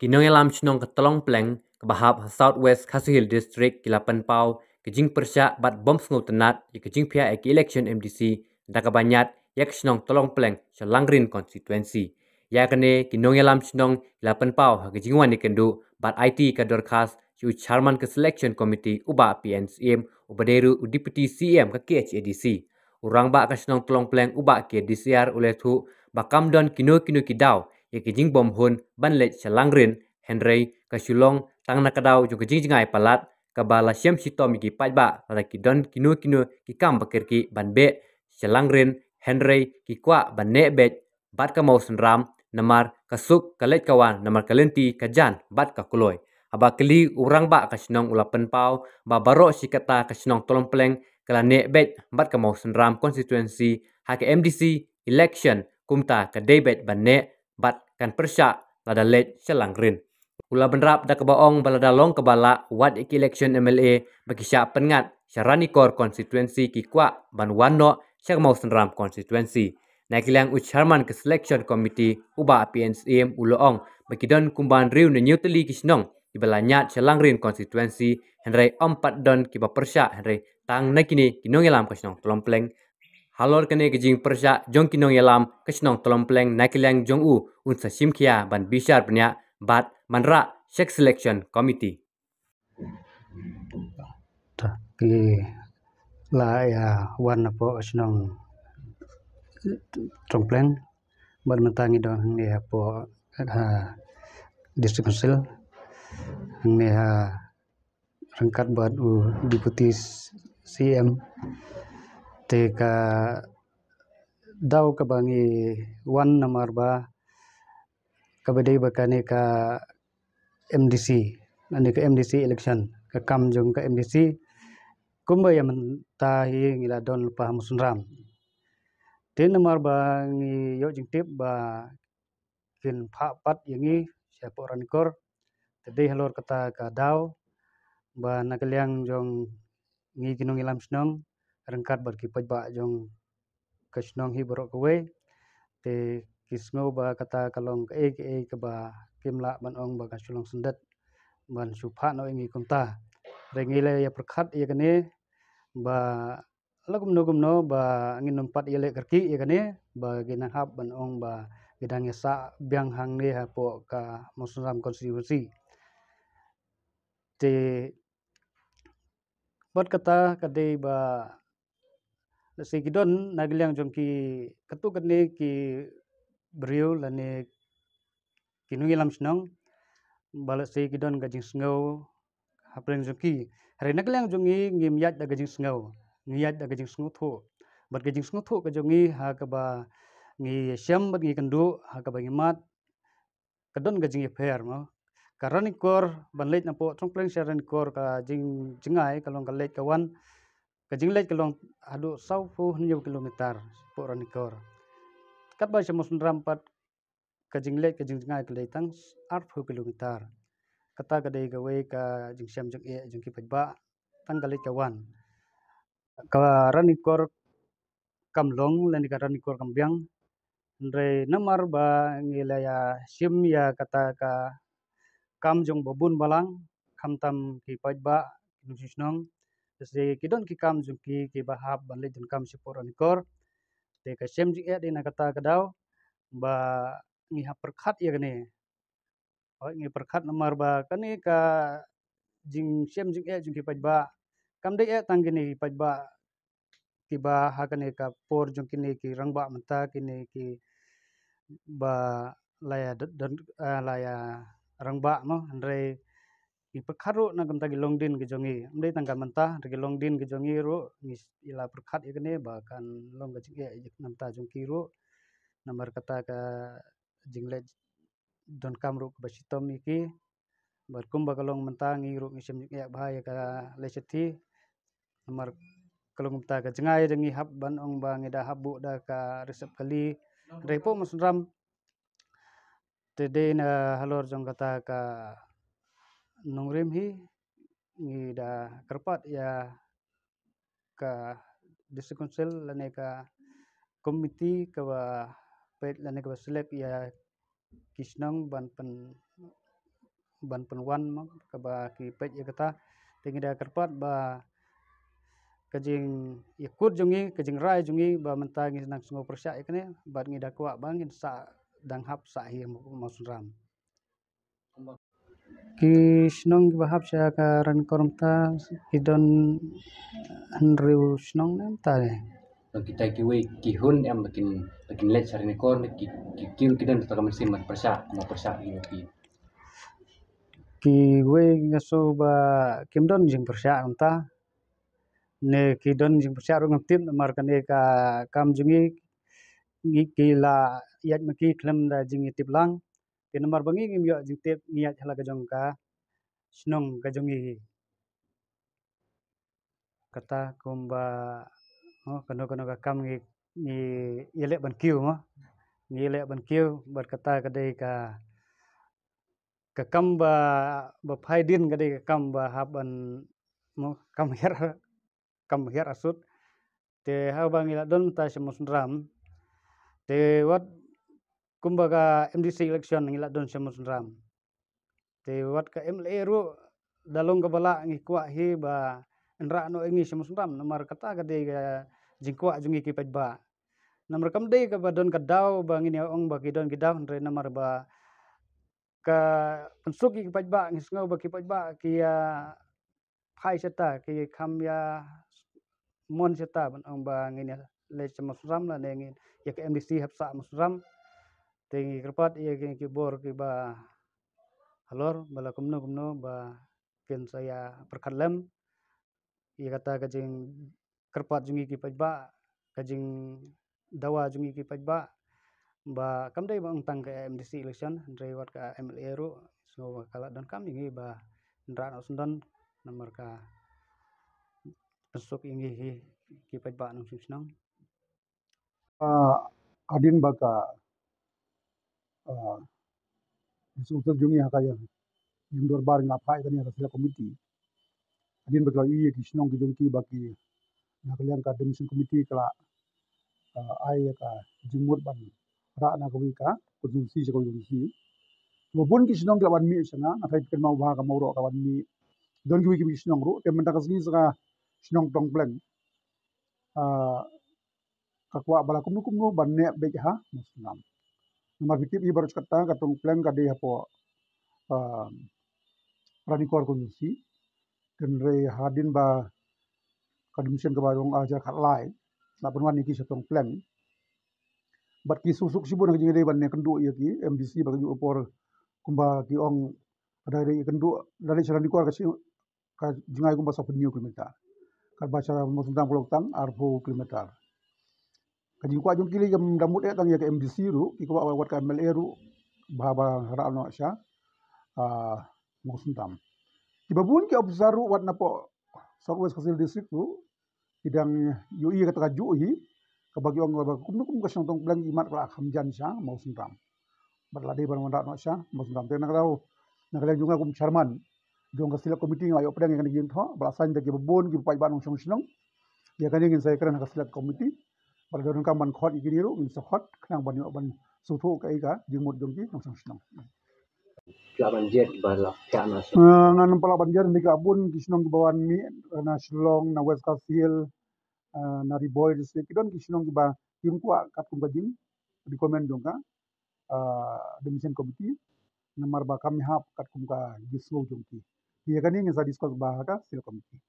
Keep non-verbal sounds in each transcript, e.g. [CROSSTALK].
Kinong elam chinong ketolong pleng kebahap Southwest Kasuhil District kilapan pau kejing persya bat bom sengau tenat ya kejing pihak eki election MDC dan kebanyat yak chinong tolong pleng shalangrin constituency. Ya kene kinong elam chinong kilapan pau kejing wan ikendu bat IT kador khas chu chairman ke selection committee uba PNCM ubaderu u deputy CM ke KHADC. Urang ba kasnong tolong pleng uba ke DCR oleh tu bakam don kino kino kidau ye bom hun ban le chalangrin henry ka shulong tang na kadau jo kijing jingai palat ka bala siam sitom ki pajba pada ki don kinu kinu ki kam bakir ki ban be chalangrin henry ki kwa ban ne be bat ka mausun ram namar kasuk kalet kawan namar kalenti kajan bat ka kuloi aba kli urang ba kasinong ulapan pau ba baro sikata kasinong tolong peleng kala ne bet bat ka mausun ram constituency ha ke MDC election kumta ka debet ban ne bat kan persia lada let selangrin. Ula benrap da kebaong balada long kebala wad iki election MLA bagi syak pengat syarani kor konstituensi kikwa ban wano syak mau senram konstituensi. Nakilang uch Harman ke selection committee uba PNCM uloong bagi don kumban riu ne nyuteli kisnong ibalanyat selangrin konstituensi henrai empat don kiba persya henrai tang nakini kinongelam kisnong telompleng halor kene kijing persa jong kinong yelam kesnong naik nakilang jong u unsa simkhia ban bishar pnya bat manra sex selection committee ta ki la ya wan po kesnong pleng ban mentangi do ni ya po ha district council ni ha ya rangkat buat u deputi CM teka dau kabangi bangi wan namar ba kabadai bakane ka MDC nani ka MDC election ka kam jong ka MDC kumba yaman tahi ngila don lupa ram te namar ba ngi yo jing tip ba kin pha pat yingi ya siapa orang kor tadi halor kata ka dau ba nakaliang jong ngi kinong ilam snong rengkat bar jong kesnong hi barok te kisngo ba kata kalong e e ke ba kimla ban ong ba kasulong sendat ban supha no ingi kumta rengile ya perkat ya kene ba lagum no gum no ba angin nompat ile kerki ya kene ya ba ginang hab ban ong ba gedang ngesa ya biang hang ni ha po ka musulam konstitusi te bat kata kadai ba si gidon nagilang jom ki ketukan ni ki beriu lani kinungi lam senong bala si gajing sengau hapring jom ki hari nagilang jom ngi ngim miat da gajing sengau ngiat da gajing sengau thu bat gajing sengau thu ke jom ha kaba ngi syam bat ngi kendu ha kaba ngi mat kedon gajing ifer mo karena ni kor ban late na po trong pleng sharan kor ka jing jingai kalong ka kawan kajinglet kelong adu sau fu hanya kilometer po ranikor kat ba kajing nerampat kajinglet tang ar arfu kilometer kata kadai gawe ka jingsiam jeng e jeng kipai ba tanggalit kawan ka ranikor kamlong lan ranikor kambiang ndre namar ba ngilaya sim ya kata ka kam jong babun balang kam tam ki pajba nusisnong Kasi kidon kikam jungki kibahap balik kam sipor anikor. Te kasem jik juga di kata kadaw. Ba ngihap perkhat ya kene. Oh ngi perkhat nomor ba kani ka jing sem jik ea jungki pajba. Kam de ea tanggini ba kiba hakane ka por jungkini ki rangba menta kini ki ba laya dan laya rangba mo andre gi karu na gamta gi longdin gi jongi amdei tangga menta gi longdin gi jongi ro ngi ila perkat i ba bahkan long ga jige ik namta jongki ro namar kata ka jingle don kam ke ba sitom iki berkum ba long menta ngi ro ngi ya bahaya ka leceti namar kalong menta ka jengai dengi hab ban ong bang ida da habu da ka resep kali repo musram tede na halor jong kata ka nongrim hi ngi da ya ka district council lane ka komiti ka ba pet lane ka select ya kisnang ban pen ban pen wan mak ka ba ki pet ya kata tingi da karpat ba kajing ikut jungi kajing rai jungi ba mentang ngi nang sungo persya ikne ba ngi da kuak bangin sa danghap sa hi sunram Kisnong bahap siya ka ran korom ta idon Henry snong nem ta ne kita kihun em bikin bikin let sari ne kon ki kiu kidan ta kamen simat persa ma persa iyo ki kiwe ngaso ba kimdon jing persa ta ne kidon jing persa rung tim mar ne ka kam jingi ngi kila yat maki klem da jingi tiplang te bangi ngim yo jing tep ngiat hala ka jong ka snong ka jong hi kata kumba oh, kano kano ka kam ngi ni yele ban kiu ma ni yele ban kiu bar kata ka dei ka ka kam ba ba phai din ka dei ka kam ba haban mo kam her [LAUGHS] kam her asut te ha bangila don ta semus ram te wat kumbaga MDC MDC election don don ದೊನ್ musram. te wat ka MLA ru dalong ka bala ngi kwa hi ba enra no ngi sem musram namar kata ka de ga jingkwa jungi ki paj ba namar kam de ka ba don ka daw ba ngi ne ong ba ki don ki daw re namar ba ka pensuk ki paj ba ngi sngo ba ki ba ki ya hai seta ki kam ya mon seta ban ong ba ngi ne le sem musram la ne ngi ya ka mdc hapsa musram tengi kerpat iya geng ki bor ki ba halor bala kumno kumno ba ken saya perkalem iya kata kajing kerpat jungi ki pajba kajing dawa jungi ki pajba ba kam dai bang tang ke MDC election dai wat ka MLA ru so kala dan kam ingi ba ndra no sundan nomor ka pesuk ingi ki pajba nang susnang adin baka Ah, Usul jungi hakaya jungdor bar ngapai tani ada sila komiti. Adin bekla iye kisnong kijungki baki nakalian ka demission komiti kala ah, ai ka jumur ban ra na konsumsi sa konsumsi. Wabun kisnong kala wan mi sanga nakai mau baha ka mau ro ka wan mi don kiwi kiwi kisnong ro tem mendakas ni saka kisnong tong pleng. Kakwa balakum nukum no ban ne bekha musnam ma vitip i baruch katta katong plan ka de hapo um, rani kor komisi re hadin ba kadimisen ke barong aja uh, khat lai na pun wan ki satong plan bat ki susuk sibu na jing re ban ne kendu ya ki MDC ba ki opor kumba ki ong ada re kendu dari sarani kor ka ka jingai kumba sa punyu kilometer kar bacara musundang kulok tang arbu kilometer kaji ko ajum kili jam dammuɗe ɗan yaga md siru kiko wawa watka mel eru baba rano sha a musuntam kiba bun ki wat na po sarwes kasil district tu idang yu i kata ka bagi ong ba kum kum kasang tong blang imat ra kham jan sha musuntam berladi ban wanda no sha musuntam te nagrau naglang junga kum chairman jong kasila committee ayo pedang yang ngin tho balasan de kibabun kipai ban song sinong ya kan ingin saya kerana kasila committee ban garun ka man khot igini ru min so khang ban ban su thu ka iga jing mut jong ki nong sang sinong Pelaban jet balak kana. Ngan pelaban jet ni ka bun kisinong bawan mi na Shillong na West Coast Hill na Riboy di sini kidon kisinong ba tim kuat kat kum kajing di komen jong ka demission committee namar ba kami hap kat kum ka gislo jong ki. Ia kan ni ngesa diskus bahaka sil committee.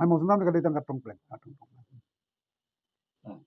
Ay mo sunam ka dito nga tungplan. Tungplan.